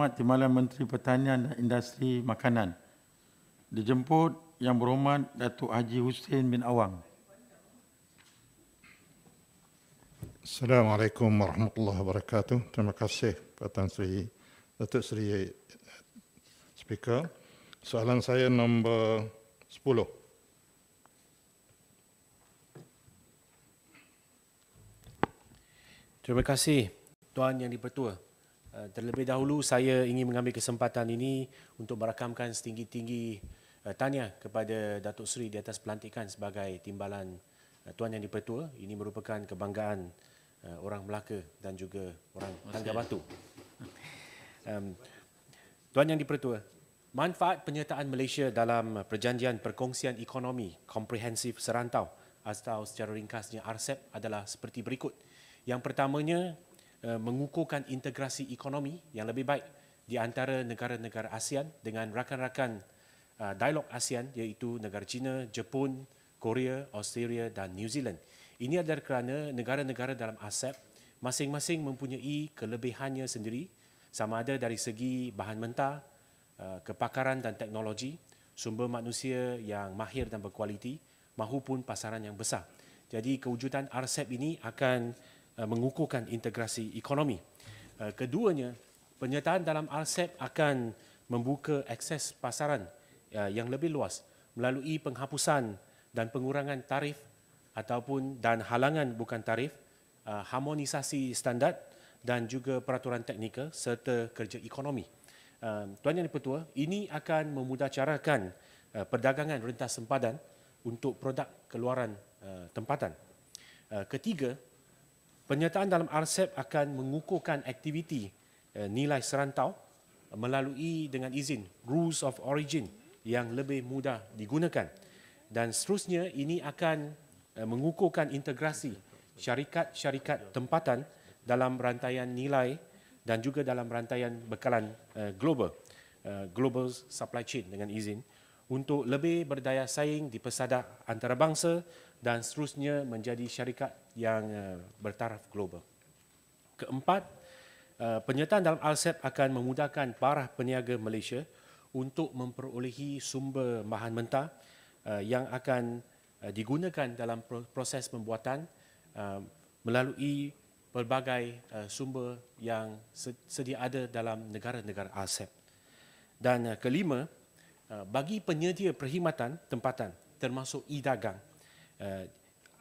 Rahmat Timbalan Menteri Pertanian dan Industri Makanan. Dijemput Yang Berhormat Datuk Haji Hussein bin Awang. Assalamualaikum warahmatullahi wabarakatuh. Terima kasih Pertan Sri Datuk Sri eh, Speaker. Soalan saya nombor 10. Terima kasih Tuan Yang di Eh, terlebih dahulu saya ingin mengambil kesempatan ini untuk merakamkan setinggi-tinggi eh, tanya kepada Datuk Seri di atas pelantikan sebagai timbalan eh, Tuan Yang Dipertua. Ini merupakan kebanggaan orang Melaka dan juga orang Tangga Batu. Tuan Yang Dipertua, manfaat penyertaan Malaysia dalam Perjanjian Perkongsian Ekonomi Komprehensif Serantau atau secara ringkasnya RCEP adalah seperti berikut. Yang pertamanya, Eh, mengukuhkan integrasi ekonomi yang lebih baik di antara negara-negara ASEAN dengan rakan-rakan eh, dialog ASEAN iaitu negara China, Jepun, Korea, Australia dan New Zealand. Ini adalah kerana negara-negara dalam ASEAN masing-masing mempunyai kelebihannya sendiri sama ada dari segi bahan mentah, eh, kepakaran dan teknologi, sumber manusia yang mahir dan berkualiti mahupun pasaran yang besar. Jadi kewujudan RCEP ini akan Uh, mengukuhkan integrasi ekonomi. Uh, keduanya, penyertaan dalam RCEP akan membuka akses pasaran uh, yang lebih luas melalui penghapusan dan pengurangan tarif ataupun dan halangan bukan tarif, harmonisasi standar dan juga peraturan teknikal serta kerja ekonomi. Tuan Yang Dipertua, ini akan memudahcarakan perdagangan rentas sempadan untuk produk keluaran tempatan. Ketiga, Penyertaan dalam RCEP akan mengukuhkan aktiviti eh, nilai serantau melalui dengan izin Rules of Origin yang lebih mudah digunakan. Dan seterusnya ini akan eh, mengukuhkan integrasi syarikat-syarikat tempatan dalam rantaian nilai dan juga dalam rantaian bekalan eh, global, global supply chain dengan izin untuk lebih berdaya saing di pesada antarabangsa dan seterusnya menjadi syarikat yang eh, bertaraf global. Keempat, eh, penyertaan dalam ALSEP akan memudahkan para peniaga Malaysia untuk memperolehi sumber bahan mentah eh, yang akan digunakan dalam proses pembuatan melalui pelbagai sumber yang sedia ada dalam negara-negara ASEP. Dan kelima, bagi penyedia perkhidmatan tempatan termasuk e-dagang, Eh,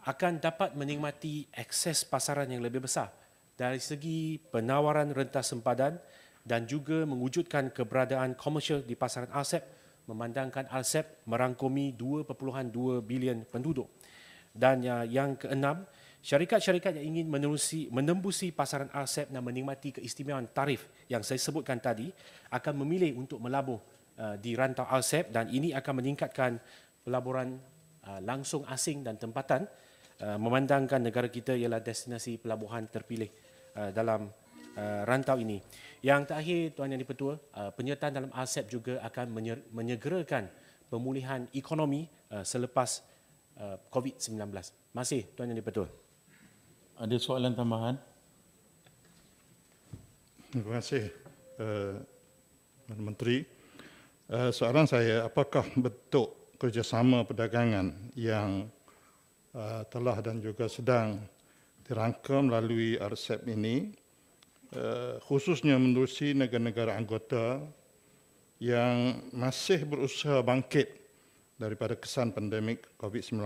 akan dapat menikmati akses pasaran yang lebih besar dari segi penawaran rentas sempadan dan juga mewujudkan keberadaan komersial di pasaran ASEP memandangkan ASEP merangkumi 2.2 bilion penduduk. Dan eh, yang keenam, syarikat-syarikat yang ingin menerusi, menembusi pasaran ASEP dan menikmati keistimewaan tarif yang saya sebutkan tadi akan memilih untuk melabur uh, di rantau ASEP dan ini akan meningkatkan pelaburan Uh, langsung asing dan tempatan uh, memandangkan negara kita ialah destinasi pelabuhan terpilih uh, dalam rantau ini. Yang terakhir Tuan Yang Dipertua, penyertaan dalam ASEP juga akan menyegerakan pemulihan ekonomi selepas COVID-19. Masih Tuan Yang Dipertua. Ada soalan tambahan? Terima kasih Menteri. Soalan saya, apakah bentuk kerjasama perdagangan yang uh, telah dan juga sedang dirangka melalui RCEP ini uh, khususnya menerusi negara-negara anggota yang masih berusaha bangkit daripada kesan pandemik COVID-19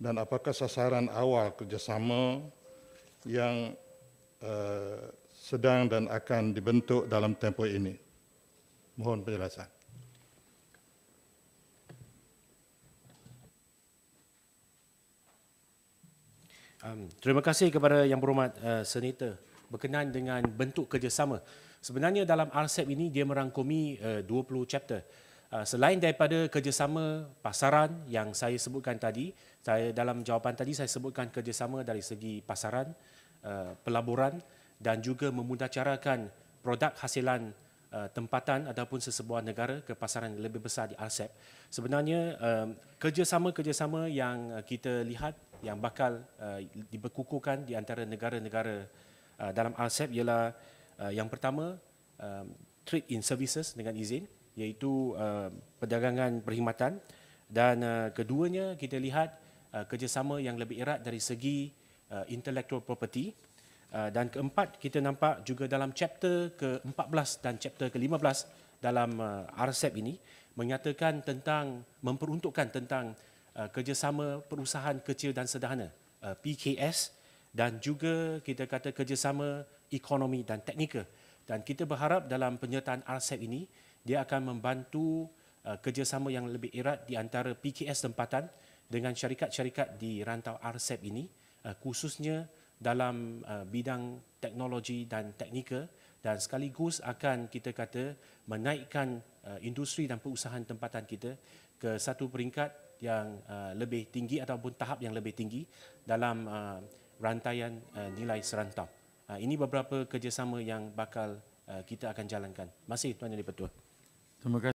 dan apakah sasaran awal kerjasama yang uh, sedang dan akan dibentuk dalam tempoh ini. Mohon penjelasan. Um, terima kasih kepada Yang Berhormat uh, Senator berkenaan dengan bentuk kerjasama. Sebenarnya dalam RCEP ini dia merangkumi uh, 20 chapter. Uh, selain daripada kerjasama pasaran yang saya sebutkan tadi, saya dalam jawapan tadi saya sebutkan kerjasama dari segi pasaran, uh, pelaburan dan juga memudahcarakan produk hasilan uh, tempatan ataupun sesebuah negara ke pasaran yang lebih besar di RCEP. Sebenarnya um, kerjasama-kerjasama yang uh, kita lihat yang bakal uh, diberkukuhkan di antara negara-negara uh, dalam RCEP ialah uh, yang pertama um, trade in services dengan izin iaitu uh, perdagangan perkhidmatan dan uh, keduanya kita lihat uh, kerjasama yang lebih erat dari segi uh, intellectual property uh, dan keempat kita nampak juga dalam chapter ke-14 dan chapter ke-15 dalam uh, RCEP ini menyatakan tentang memperuntukkan tentang Uh, kerjasama perusahaan kecil dan sederhana uh, PKS dan juga kita kata kerjasama ekonomi dan teknikal dan kita berharap dalam penyertaan RCEP ini dia akan membantu uh, kerjasama yang lebih erat di antara PKS tempatan dengan syarikat-syarikat di rantau RCEP ini khususnya dalam bidang teknologi dan teknikal dan sekaligus akan kita kata menaikkan industri dan perusahaan tempatan kita ke satu peringkat yang uh, lebih tinggi ataupun tahap yang lebih tinggi dalam uh, rantaian uh, nilai serantau. Uh, ini beberapa kerjasama yang bakal uh, kita akan jalankan. Masih Tuan Yang di Pertua. Terima kasih.